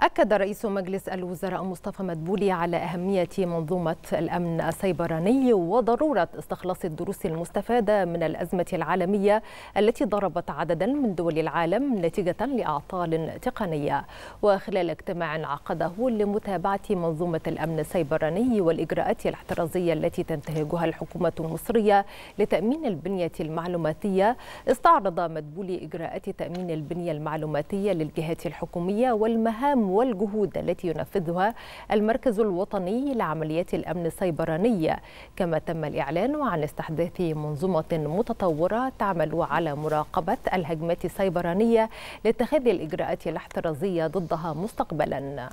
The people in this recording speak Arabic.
أكد رئيس مجلس الوزراء مصطفى مدبولي على أهمية منظومة الأمن السيبراني وضرورة استخلاص الدروس المستفادة من الأزمة العالمية التي ضربت عددا من دول العالم نتيجة لأعطال تقنية وخلال اجتماع عقده لمتابعة منظومة الأمن السيبراني والإجراءات الاحترازية التي تنتهجها الحكومة المصرية لتأمين البنية المعلوماتية استعرض مدبولي إجراءات تأمين البنية المعلوماتية للجهات الحكومية والمهام والجهود التي ينفذها المركز الوطني لعمليات الأمن السيبرانية كما تم الإعلان عن استحداث منظومة متطورة تعمل على مراقبة الهجمات السيبرانية لاتخاذ الإجراءات الاحترازية ضدها مستقبلاً